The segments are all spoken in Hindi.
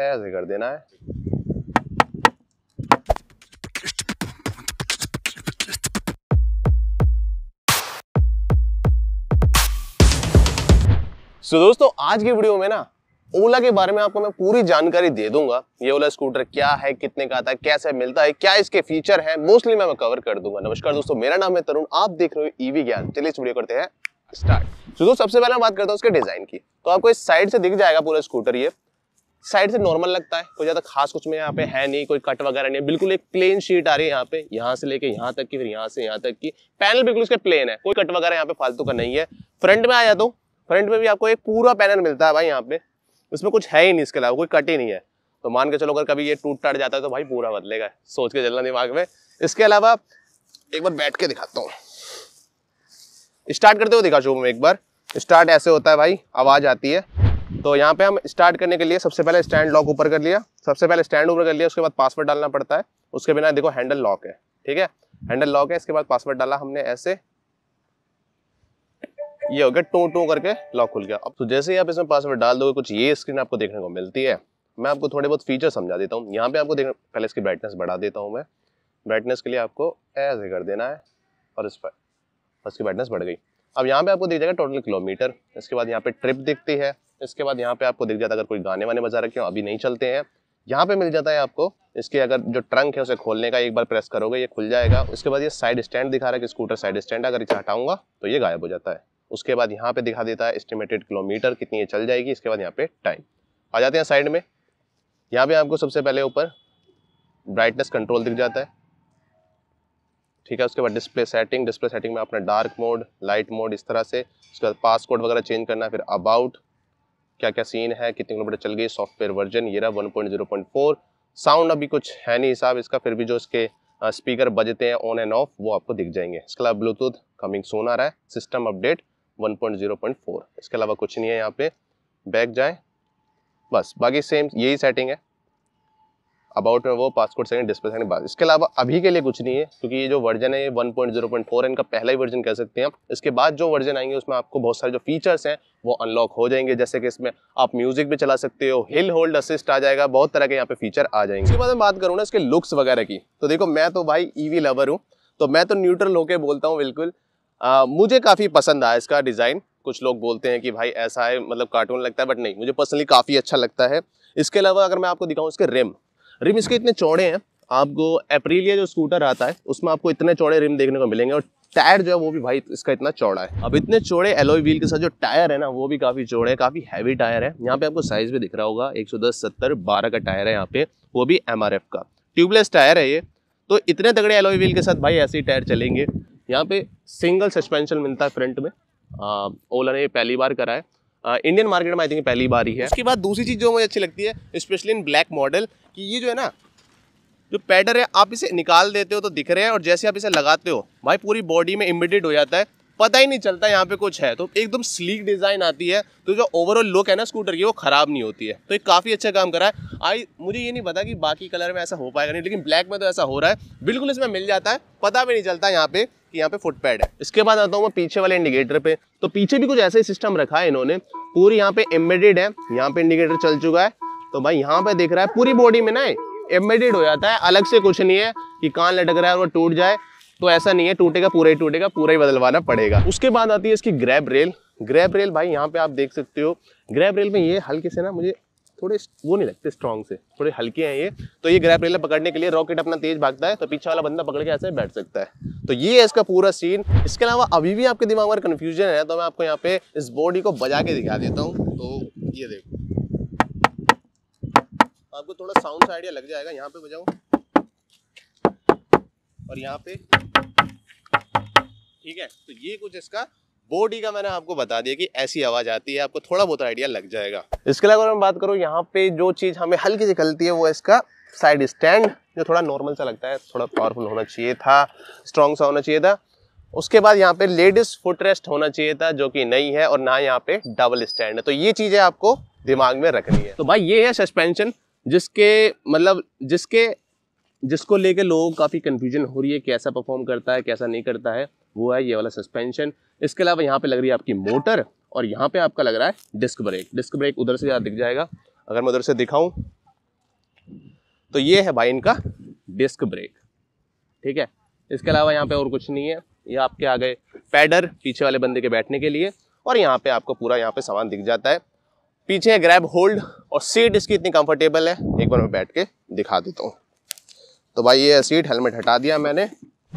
ऐसे कर देना है सो so, दोस्तों आज की वीडियो में ना ओला के बारे में आपको मैं पूरी जानकारी दे दूंगा ये ओला स्कूटर क्या है कितने का आता है कैसे मिलता है क्या इसके फीचर है मोस्टली मैं कवर कर दूंगा नमस्कार दोस्तों मेरा नाम है तरुण आप देख रहे हो ईवी e ज्ञान चलिए इस वीडियो करते हैं स्टार्ट दोस्तों सबसे पहले मैं बात करता हूँ उसके डिजाइन की तो आपको इस साइड से दिख जाएगा पूरा स्कूटर ये साइड से नॉर्मल लगता है कोई ज़्यादा खास कुछ में यहाँ पे है नहीं कोई कट वगैरह नहीं बिल्कुल एक प्लेन शीट आ रही है यहाँ पे यहाँ से लेके यहाँ तक की फिर यहाँ से यहाँ तक की पैनल बिल्कुल इसके प्लेन है कोई कट वगैरह यहाँ पे फालतू का नहीं है फ्रंट में आ जाता हूँ फ्रंट में भी आपको एक पूरा पैनल मिलता है भाई यहाँ पे उसमें कुछ है ही नहीं इसके अलावा कोई कट ही नहीं है तो मान के चलो अगर कभी ये टूट टाट जाता है तो भाई पूरा बदलेगा सोच के चलना दिमाग में इसके अलावा एक बार बैठ के दिखाता हूँ स्टार्ट करते हुए दिखा चुका मैं एक बार स्टार्ट ऐसे होता है भाई आवाज़ आती है तो यहाँ पे हम स्टार्ट करने के लिए सबसे पहले स्टैंड लॉक ऊपर कर लिया सबसे पहले स्टैंड ऊपर कर लिया उसके बाद पासवर्ड डालना पड़ता है उसके बिना देखो हैंडल लॉक है ठीक है हैंडल लॉक है इसके बाद पासवर्ड डाला हमने ऐसे ये हो गया टू टू करके लॉक खुल गया अब तो जैसे ही आप इसमें पासवर्ड डाल दोगे कुछ ये स्क्रीन आपको देखने को मिलती है मैं आपको थोड़े बहुत फीचर समझा देता हूँ यहाँ पे आपको देखना पहले इसकी ब्राइटनेस बढ़ा देता हूँ मैं ब्राइटनेस के लिए आपको ऐसे कर देना है और इस पर इसकी ब्राइटनेस बढ़ गई अब यहाँ पे आपको दिख जाएगा टोटल किलोमीटर इसके बाद यहाँ पे ट्रिप दिखती है इसके बाद यहाँ पे आपको दिख जाता है अगर कोई गाने वाने बजा रखे हो अभी नहीं चलते हैं यहाँ पे मिल जाता है आपको इसके अगर जो ट्रंक है उसे खोलने का एक बार प्रेस करोगे ये खुल जाएगा उसके बाद ये साइड स्टैंड दिखा रहा है कि स्कूटर साइड स्टैंड अगर इसे हटाऊंगा तो ये गायब हो जाता है उसके बाद यहाँ पे दिखा देता है एस्टिमेटेड किलोमीटर कितनी ये चल जाएगी इसके बाद यहाँ पे टाइम आ जाते हैं साइड में यहाँ पे आपको सबसे पहले ऊपर ब्राइटनेस कंट्रोल दिख जाता है ठीक है उसके बाद डिस्प्ले सेटिंग डिस्प्ले सेटिंग में अपना डार्क मोड लाइट मोड इस तरह से उसके बाद पास वगैरह चेंज करना फिर अबाउट क्या क्या सीन है कितने किलोमीटर चल गई सॉफ्टवेयर वर्जन ये रहा 1.0.4 साउंड अभी कुछ है नहीं साहब इसका फिर भी जो इसके स्पीकर बजते हैं ऑन एंड ऑफ वो आपको दिख जाएंगे इसके अलावा ब्लूटूथ कमिंग सोन आ रहा है सिस्टम अपडेट 1.0.4 इसके अलावा कुछ नहीं है यहाँ पे बैक जाए बस बाकी सेम यही सेटिंग है अबाउट में वो पासपोर्ट सेकंड डिस्प्ले सेकंड बाद इसके अलावा अभी के लिए कुछ नहीं है क्योंकि ये जो वर्जन है ये फोर इनका पहला ही वर्जन कह सकते हैं आप इसके बाद जो वर्जन आएंगे उसमें आपको बहुत सारे जो फीचर्स हैं वो अनलॉक हो जाएंगे जैसे कि इसमें आप म्यूजिक भी चला सकते हो हिल होल्ड असिस्ट आ जाएगा बहुत तरह के यहाँ पे फीचर आ जाएंगे इसके बाद मैं बात करूँ ना इसके लुक्स वगैरह की तो देखो मैं तो भाई ई e लवर हूँ तो मैं तो न्यूट्रल होकर बोलता हूँ बिल्कुल मुझे काफ़ी पसंद आया इसका डिज़ाइन कुछ लोग बोलते हैं कि भाई ऐसा है मतलब कार्टून लगता है बट नहीं मुझे पर्सनली काफ़ी अच्छा लगता है इसके अलावा अगर मैं आपको दिखाऊँ इसके रिम रिम इसके इतने चौड़े हैं आपको अप्रीलिया जो स्कूटर आता है उसमें आपको इतने चौड़े रिम देखने को मिलेंगे और टायर जो है वो भी भाई इसका इतना चौड़ा है अब इतने चौड़े एलोई व्हील के साथ जो टायर है ना वो भी काफ़ी चौड़े है काफ़ी हैवी टायर है यहाँ पे आपको साइज भी दिख रहा होगा 110 70 12 का टायर है यहाँ पे वो भी एम का ट्यूबलेस टायर है ये तो इतने तगड़े एलोई व्हील के साथ भाई ऐसे ही टायर चलेंगे यहाँ पे सिंगल सस्पेंशन मिलता है फ्रंट में ओला ने ये पहली बार करा है इंडियन मार्केट में आई थिंक पहली बार ही है उसके बाद दूसरी चीज़ जो मुझे अच्छी लगती है स्पेशली इन ब्लैक मॉडल कि ये जो है ना जो पैडर है आप इसे निकाल देते हो तो दिख रहे हैं और जैसे आप इसे लगाते हो भाई पूरी बॉडी में इमिडिएट हो जाता है पता ही नहीं चलता यहाँ पे कुछ है तो एकदम स्लीक डिज़ाइन आती है तो जो ओवरऑल लुक है ना स्कूटर की वो ख़राब नहीं होती है तो एक काफ़ी अच्छा काम करा है आई मुझे ये नहीं पता कि बाकी कलर में ऐसा हो पाएगा नहीं लेकिन ब्लैक में तो ऐसा हो रहा है बिल्कुल इसमें मिल जाता है पता भी नहीं चलता यहाँ पे कि यहाँ पे फुट पैड है इसके बाद आता हूँ मैं पीछे वाले इंडिकेटर पे तो पीछे भी कुछ ऐसा ही सिस्टम रखा है इन्होंने पूरी यहाँ पे एम्बेडेड है यहाँ पे इंडिकेटर चल चुका है तो भाई यहाँ पे देख रहा है पूरी बॉडी में ना एम्बेडेड हो जाता है अलग से कुछ नहीं है कि कान लटक रहा है और टूट जाए तो ऐसा नहीं है टूटेगा पूरा ही टूटेगा पूरा ही बदलवाना पड़ेगा उसके बाद आती है इसकी ग्रैब रेल ग्रैब रेल भाई यहाँ पे आप देख सकते हो ग्रैब रेल में ये हल्के से ना मुझे थोड़े वो नहीं लगते स्ट्रॉन्ग से थोड़े हल्के हैं ये तो ये ग्रैप रेलर पकड़ने के लिए रॉकेट अपना तेज भागता है तो पीछे वाला बंदा पकड़ के ऐसे बैठ सकता है तो ये है इसका पूरा सीन इसके अलावा अभी भी आपके दिमाग में कन्फ्यूजन है तो मैं आपको यहाँ पे इस बॉडी को बजा के दिखा देता हूँ तो ये देखो आपको थोड़ा साउंड आइडिया लग जाएगा यहाँ पे बजाऊ और यहाँ पे ठीक है तो ये कुछ इसका बोडी का मैंने आपको बता दिया कि ऐसी आवाज़ आती है आपको थोड़ा बहुत आइडिया लग जाएगा इसके अलावा अगर मैं बात करूँ यहाँ पे जो चीज़ हमें हल्की सी गलती है वो इसका साइड स्टैंड जो थोड़ा नॉर्मल सा लगता है थोड़ा पावरफुल होना चाहिए था स्ट्रॉन्ग सा होना चाहिए था उसके बाद यहाँ पे लेडीज फुट रेस्ट होना चाहिए था जो कि नहीं है और ना यहाँ पे डबल स्टैंड है तो ये चीज़ें आपको दिमाग में रखनी है तो भाई ये है सस्पेंशन जिसके मतलब जिसके जिसको लेके लोगों को काफ़ी कन्फ्यूजन हो रही है कैसा परफॉर्म करता है कैसा नहीं करता है वो है ये वाला सस्पेंशन इसके अलावा यहाँ पे लग रही है आपकी मोटर और यहाँ पे आपका लग रहा है डिस्क ब्रेक डिस्क ब्रेक उधर से ज़्यादा दिख जाएगा अगर मैं उधर से दिखाऊँ तो ये है भाई इनका डिस्क ब्रेक ठीक है इसके अलावा यहाँ पे और कुछ नहीं है ये आपके आ गए पैडर पीछे वाले बंदे के बैठने के लिए और यहाँ पे आपको पूरा यहाँ पे सामान दिख जाता है पीछे है ग्रैब होल्ड और सीट इसकी इतनी कंफर्टेबल है एक बार मैं बैठ के दिखा देता हूँ तो भाई ये सीट हेलमेट हटा दिया मैंने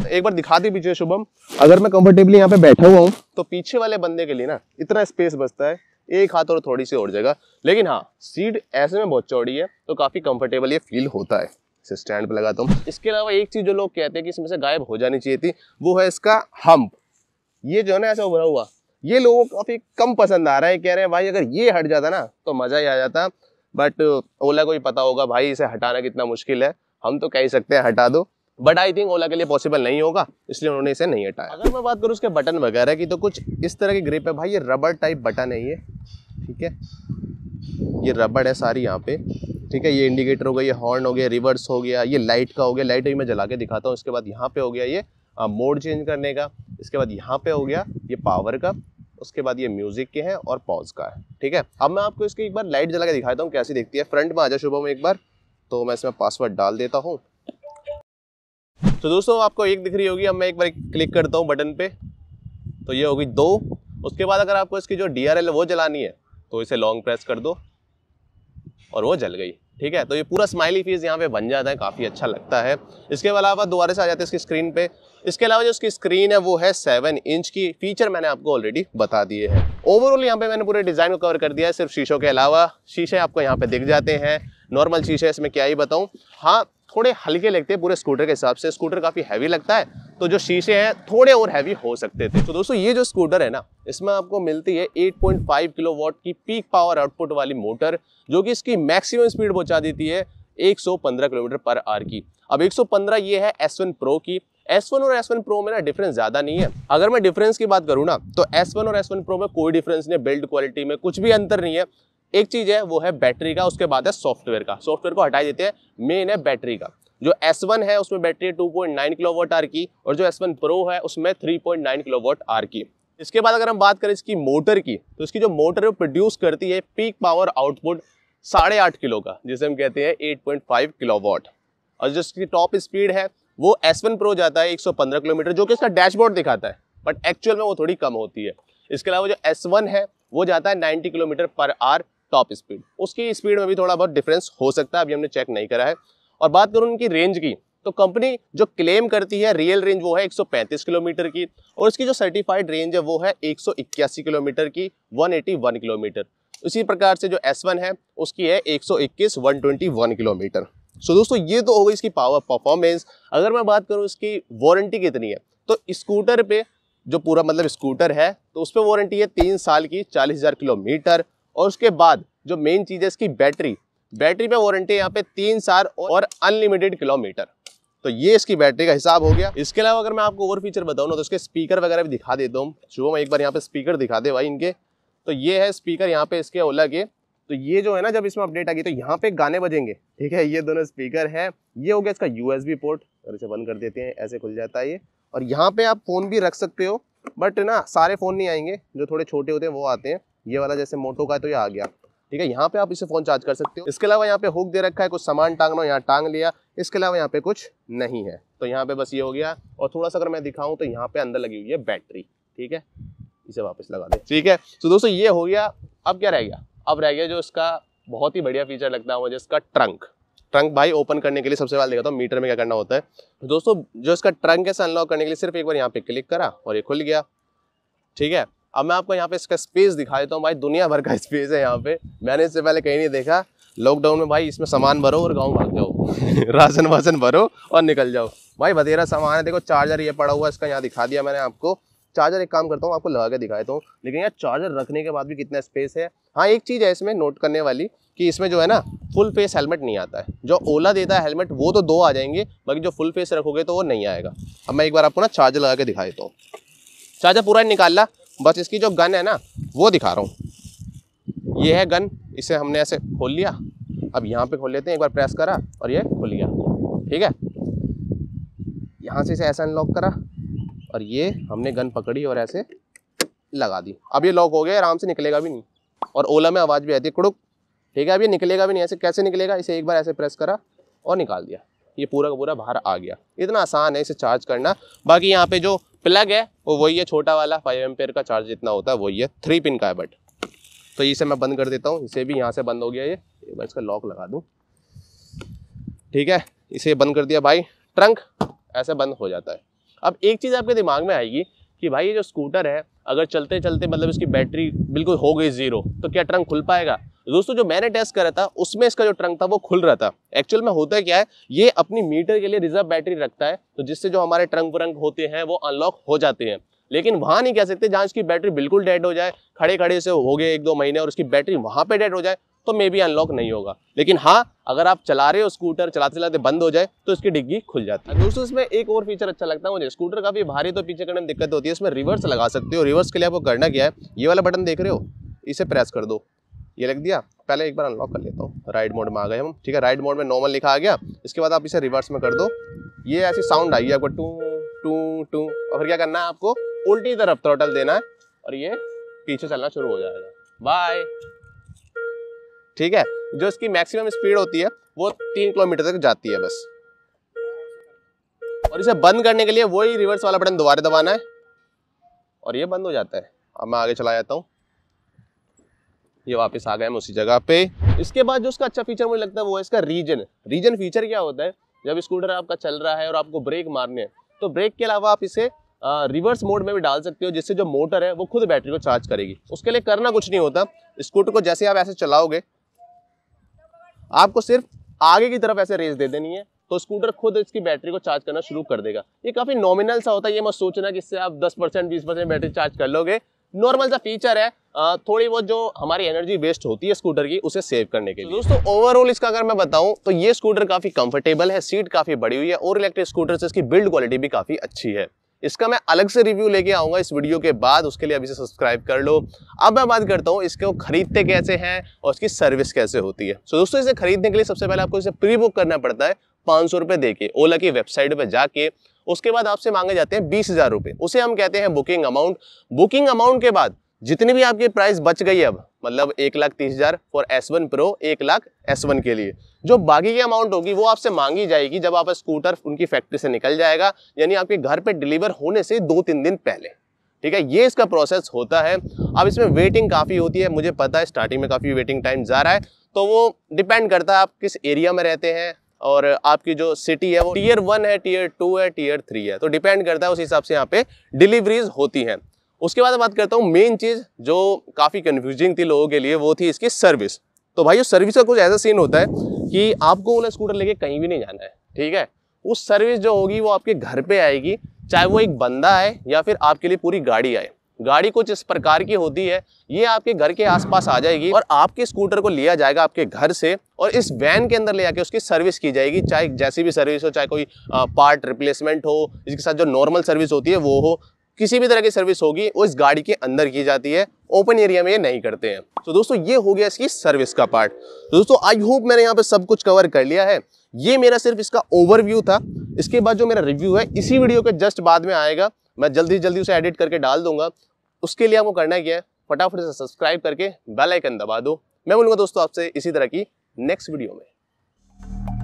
एक बार दिखा दी पीछे शुभम अगर मैं कंफर्टेबली यहाँ पे बैठा हुआ हूँ तो पीछे वाले बंदे के लिए ना इतना स्पेस बचता है एक हाथ और थोड़ी सी और जगह लेकिन हाँ सीट ऐसे में बहुत चौड़ी है तो काफ़ी कंफर्टेबल ये फील होता है इसे स्टैंड पर लगाता हूँ इसके अलावा एक चीज़ जो लोग कहते हैं कि इसमें से गायब हो जानी चाहिए थी वो है इसका हम्प ये जो है ना ऐसा उभरा हुआ ये लोगों को काफ़ी कम पसंद आ रहा है कह रहे हैं भाई अगर ये हट जाता ना तो मज़ा ही आ जाता बट ओला को ही पता होगा भाई इसे हटाना कितना मुश्किल है हम तो कह सकते हैं हटा दो बट आई थिंक ओला के लिए पॉसिबल नहीं होगा इसलिए उन्होंने इसे नहीं हटाया अगर मैं बात करूँ उसके बटन वगैरह की तो कुछ इस तरह की ग्रिप है भाई ये रबड़ टाइप बटन है ये ठीक है ये रबड़ है सारी यहाँ पे ठीक है ये इंडिकेटर हो गया ये हॉर्न हो गया रिवर्स हो गया ये लाइट का हो गया लाइट भी मैं जला के दिखाता हूँ इसके बाद यहाँ पे हो गया ये मोड चेंज करने का इसके बाद यहाँ पे हो गया ये पावर का उसके बाद ये म्यूजिक के हैं और पॉज का है ठीक है अब मैं आपको इसकी एक बार लाइट जला के दिखाता हूँ कैसी दिखती है फ्रंट में आ जाए शुभम एक बार तो मैं इसमें पासवर्ड डाल देता हूँ तो दोस्तों आपको एक दिख रही होगी अब मैं एक बार क्लिक करता हूँ बटन पे तो ये होगी दो उसके बाद अगर आपको इसकी जो डी है वो जलानी है तो इसे लॉन्ग प्रेस कर दो और वो जल गई ठीक है तो ये पूरा स्माइली फेस यहाँ पे बन जाता है काफ़ी अच्छा लगता है इसके अलावा दोबारा से आ जाते हैं इसकी स्क्रीन पे इसके अलावा जो इसकी स्क्रीन है वो है सेवन इंच की फीचर मैंने आपको ऑलरेडी बता दिए हैं ओवरऑल यहाँ पे मैंने पूरे डिज़ाइन को कवर कर दिया है सिर्फ शीशों के अलावा शीशे आपको यहाँ पे दिख जाते हैं नॉर्मल शीशे इसमें क्या ही बताऊँ हाँ थोड़े हल्के लगते हैं पूरे स्कूटर के हिसाब से स्कूटर काफ़ी हैवी लगता है तो जो शीशे हैं थोड़े और हैवी हो सकते थे तो दोस्तों ये जो स्कूटर है ना इसमें आपको मिलती है 8.5 वॉट की पीक पावर आउटपुट वाली मोटर जो कि इसकी मैक्सिमम स्पीड पहुंचा देती है 115 किलोमीटर पर आर की अब 115 ये है S1 Pro की S1 और S1 Pro में ना डिफरेंस ज़्यादा नहीं है अगर मैं डिफरेंस की बात करूँ ना तो S1 और S1 Pro में कोई डिफरेंस नहीं है बिल्ड क्वालिटी में कुछ भी अंतर नहीं है एक चीज़ है वो है बैटरी का उसके बाद है सॉफ्टवेयर का सॉफ्टवेयर को हटाई देते हैं मेन है बैटरी का जो S1 है उसमें बैटरी नाइन 2.9 किलोवाट आर की और जो S1 Pro है उसमें 3.9 किलोवाट आर की इसके बाद अगर हम बात करें इसकी मोटर की तो इसकी जो मोटर है वो प्रोड्यूस करती है पीक पावर आउटपुट साढ़े आठ किलो का जिसे हम कहते हैं eight point five kilowatt और जो इसकी टॉप स्पीड है वो एस वन प्रो जाता है एक सौ पंद्रह किलोमीटर जो कि इसका डैशबोर्ड दिखाता है बट एक्चुअल में वो थोड़ी कम होती है इसके अलावा जो एस वन है वो जाता है ninety kilometre per hour top speed उसकी स्पीड में भी थोड़ा बहुत डिफरेंस हो सकता है अभी हमने चेक नहीं करा है और बात करूँ उनकी रेंज की तो कंपनी जो क्लेम करती है रियल रेंज वो है 135 किलोमीटर की और इसकी जो सर्टिफाइड रेंज है वो है 181 किलोमीटर की 181 किलोमीटर उसी प्रकार से जो S1 है उसकी है 121 121 किलोमीटर सो दोस्तों ये तो हो गई इसकी पावर परफॉर्मेंस अगर मैं बात करूँ इसकी वारंटी कितनी है तो स्कूटर पे जो पूरा मतलब स्कूटर है तो उस पर वारंटी है तीन साल की चालीस हज़ार किलोमीटर और उसके बाद जो मेन चीज़ है इसकी बैटरी बैटरी पे वारंटी यहाँ पे तीन साल और अनलिमिटेड किलोमीटर तो ये इसकी बैटरी का हिसाब हो गया इसके अलावा अगर मैं आपको और फीचर बताऊँ ना तो इसके स्पीकर वगैरह भी दिखा देता हूँ जो मैं एक बार यहाँ पे स्पीकर दिखा दे भाई इनके तो ये है स्पीकर यहाँ पे इसके ओला के तो ये जो है ना जब इसमें अपडेट आ गई तो यहाँ पे गाने बजेंगे ठीक है ये दोनों स्पीकर हैं ये हो गया इसका यूएसबी पोर्ट और इसे बंद कर देते हैं ऐसे खुल जाता है ये और यहाँ पे आप फ़ोन भी रख सकते हो बट ना सारे फ़ोन नहीं आएंगे जो थोड़े छोटे होते हैं वो आते हैं ये वाला जैसे मोटो का है तो ये आ गया ठीक है यहाँ पे आप इसे फ़ोन चार्ज कर सकते हो इसके अलावा यहाँ पे हुक दे रखा है कुछ सामान टांगना यहाँ टांग लिया इसके अलावा यहाँ पे कुछ नहीं है तो यहाँ पे बस ये हो गया और थोड़ा सा अगर मैं दिखाऊँ तो यहाँ पे अंदर लगी हुई है बैटरी ठीक है इसे वापस लगा दे ठीक है तो दोस्तों ये हो गया अब क्या रह गया अब रह गया जो इसका बहुत ही बढ़िया फीचर लगता है वो इसका ट्रंक ट्रंक भाई ओपन करने के लिए सबसे पहले देखा तो मीटर में क्या करना होता है तो दोस्तों जो इसका ट्रंक है अनलॉक करने के लिए सिर्फ एक बार यहाँ पे क्लिक करा और ये खुल गया ठीक है अब मैं आपको यहाँ पे इसका स्पेस दिखा देता हूँ भाई दुनिया भर का स्पेस है यहाँ पे मैंने इससे पहले कहीं नहीं देखा लॉकडाउन में भाई इसमें सामान भरो और गाँव भाग जाओ राशन वासन भरो और निकल जाओ भाई बधेरा सामान है देखो चार्जर ये पड़ा हुआ है इसका यहाँ दिखा दिया मैंने आपको चार्जर एक काम करता हूँ आपको लगा के दिखा देता हूँ लेकिन यार चार्जर रखने के बाद भी कितना स्पेस है हाँ एक चीज़ है इसमें नोट करने वाली कि इसमें जो है ना फुल फेस हेलमेट नहीं आता है जो ओला देता है हेलमेट वो तो दो आ जाएंगे बाकी जो फुल फेस रखोगे तो वो नहीं आएगा अब मैं एक बार आपको ना चार्जर लगा के दिखा देता हूँ चार्जर पूरा निकाल ला बस इसकी जो गन है ना वो दिखा रहा हूँ ये है गन इसे हमने ऐसे खोल लिया अब यहाँ पे खोल लेते हैं एक बार प्रेस करा और ये खुल गया ठीक है यहाँ से इसे ऐसा अनलॉक करा और ये हमने गन पकड़ी और ऐसे लगा दी अब ये लॉक हो गया आराम से निकलेगा भी नहीं और ओला में आवाज़ भी आती है कुड़ुक ठीक है अब ये निकलेगा भी नहीं ऐसे कैसे निकलेगा इसे एक बार ऐसे प्रेस करा और निकाल दिया ये पूरा का पूरा बाहर आ गया इतना आसान है इसे चार्ज करना बाकी यहाँ पे जो प्लग है वो वही है छोटा वाला फाइव एम्पेयर का चार्ज जितना होता है वही है थ्री पिन का है बट तो इसे मैं बंद कर देता हूँ इसे भी यहाँ से बंद हो गया ये मैं इसका लॉक लगा दूँ ठीक है इसे बंद कर दिया भाई ट्रंक ऐसे बंद हो जाता है अब एक चीज़ आपके दिमाग में आएगी कि भाई ये जो स्कूटर है अगर चलते चलते मतलब इसकी बैटरी बिल्कुल हो गई ज़ीरो तो क्या ट्रंक खुल पाएगा दोस्तों जो मैंने टेस्ट करा था उसमें इसका जो ट्रंक था वो खुल रहा था एक्चुअल में होता क्या है ये अपनी मीटर के लिए रिजर्व बैटरी रखता है तो जिससे जो हमारे ट्रंक व्रंक होते हैं वो अनलॉक हो जाते हैं लेकिन वहाँ नहीं कह सकते जहाँ इसकी बैटरी बिल्कुल डेड हो जाए खड़े खड़े से हो गए एक दो महीने और उसकी बैटरी वहाँ पर डेड हो जाए तो मे भी अनलॉक नहीं होगा लेकिन हाँ अगर आप चला रहे हो स्कूटर चलाते चलाते बंद हो जाए तो इसकी डिग्गी खुल जाती है दोस्तों इसमें एक और फीचर अच्छा लगता है मुझे स्कूटर काफ़ी भारी तो पीछे करने में दिक्कत होती है इसमें रिवर्स लगा सकते हो रिवर्स के लिए आपको करना क्या है ये वाला बटन देख रहे हो इसे प्रेस कर दो ये लिख दिया पहले एक बार अनलॉक कर लेता हूँ राइट मोड में आ गए हम ठीक है राइट मोड में नॉर्मल लिखा आ गया इसके बाद आप इसे रिवर्स में कर दो ये ऐसी साउंड आई है आपको टू टू टू और फिर क्या करना है आपको उल्टी तरफ थ्रोटल देना है और ये पीछे चलना शुरू हो जाएगा बाय ठीक है जो इसकी मैक्सिमम स्पीड होती है वो तीन किलोमीटर तक जाती है बस और इसे बंद करने के लिए वही रिवर्स वाला बटन दोबारा दबाना है और ये बंद हो जाता है अब मैं आगे चला जाता हूँ ये वापस आ गए हम उसी जगह पे इसके बाद जो उसका अच्छा फीचर मुझे लगता है वो है इसका रीजन रीजन फीचर क्या होता है जब स्कूटर आपका चल रहा है और आपको ब्रेक मारने हैं तो ब्रेक के अलावा आप इसे आ, रिवर्स मोड में भी डाल सकते हो जिससे जो मोटर है वो खुद बैटरी को चार्ज करेगी उसके लिए करना कुछ नहीं होता स्कूटर को जैसे आप ऐसे चलाओगे आपको सिर्फ आगे की तरफ ऐसे रेस दे देनी है तो स्कूटर खुद इसकी बैटरी को चार्ज करना शुरू कर देगा ये काफ़ी नॉमिनल सा होता है ये मत सोचना कि इससे आप 10 परसेंट बीस परसेंट बैटरी चार्ज कर लोगे नॉर्मल सा फीचर है थोड़ी बहुत जो हमारी एनर्जी वेस्ट होती है स्कूटर की उसे सेव करने के लिए तो दोस्तों ओवरऑल इसका अगर मैं बताऊं तो ये स्कूटर काफ़ी कंफर्टेबल है सीट काफ़ी बड़ी हुई है और इलेक्ट्रिक स्कूटर से इसकी बिल्ड क्वालिटी भी काफ़ी अच्छी है इसका मैं अलग से रिव्यू लेके आऊंगा इस वीडियो के बाद उसके लिए अभी से सब्सक्राइब कर लो अब मैं बात करता हूँ इसको खरीदते कैसे हैं और इसकी सर्विस कैसे होती है सो दोस्तों इसे खरीदने के लिए सबसे पहले आपको इसे प्री बुक करना पड़ता है पाँच सौ रुपये दे के ओला की वेबसाइट पर जाके उसके बाद आपसे मांगे जाते हैं बीस हज़ार रुपये उसे हम कहते हैं बुकिंग अमाउंट बुकिंग अमाउंट के बाद जितनी भी आपकी प्राइस बच गई अब मतलब एक लाख तीस हज़ार फॉर एस वन प्रो एक लाख एस वन के लिए जो बाकी की अमाउंट होगी वो आपसे मांगी जाएगी जब आप स्कूटर उनकी फैक्ट्री से निकल जाएगा यानी आपके घर पे डिलीवर होने से दो तीन दिन पहले ठीक है ये इसका प्रोसेस होता है अब इसमें वेटिंग काफ़ी होती है मुझे पता है स्टार्टिंग में काफ़ी वेटिंग टाइम जा रहा है तो वो डिपेंड करता है आप किस एरिया में रहते हैं और आपकी जो सिटी है वो टीयर वन है टीयर टू है टीयर थ्री है तो डिपेंड करता है उस हिसाब से यहाँ पे डिलीवरीज होती हैं उसके बाद बात करता हूँ मेन चीज़ जो काफ़ी कन्फ्यूजिंग थी लोगों के लिए वो थी इसकी सर्विस तो भाई सर्विस का कुछ ऐसा सीन होता है कि आपको ओला स्कूटर लेके कहीं भी नहीं जाना है ठीक है उस सर्विस जो होगी वो आपके घर पे आएगी चाहे वो एक बंदा आए या फिर आपके लिए पूरी गाड़ी आए गाड़ी कुछ इस प्रकार की होती है ये आपके घर के आसपास आ जाएगी और आपके स्कूटर को लिया जाएगा आपके घर से और इस वैन के अंदर ले जाके उसकी सर्विस की जाएगी चाहे जैसी भी सर्विस हो चाहे कोई पार्ट रिप्लेसमेंट हो इसके साथ जो नॉर्मल सर्विस होती है वो हो किसी भी तरह की सर्विस होगी वो इस गाड़ी के अंदर की जाती है ओपन एरिया में ये नहीं करते हैं तो दोस्तों ये हो गया इसकी सर्विस का पार्ट दोस्तों आई होप मैंने यहाँ पे सब कुछ कवर कर लिया है ये मेरा सिर्फ इसका ओवरव्यू था इसके बाद जो मेरा रिव्यू है इसी वीडियो के जस्ट बाद में आएगा मैं जल्दी जल्दी उसे एडिट करके डाल दूंगा उसके लिए आपको करना क्या है फटाफट से सब्सक्राइब करके बेलाइकन दबा दो मैं बोलूँगा दोस्तों आपसे इसी तरह की नेक्स्ट वीडियो में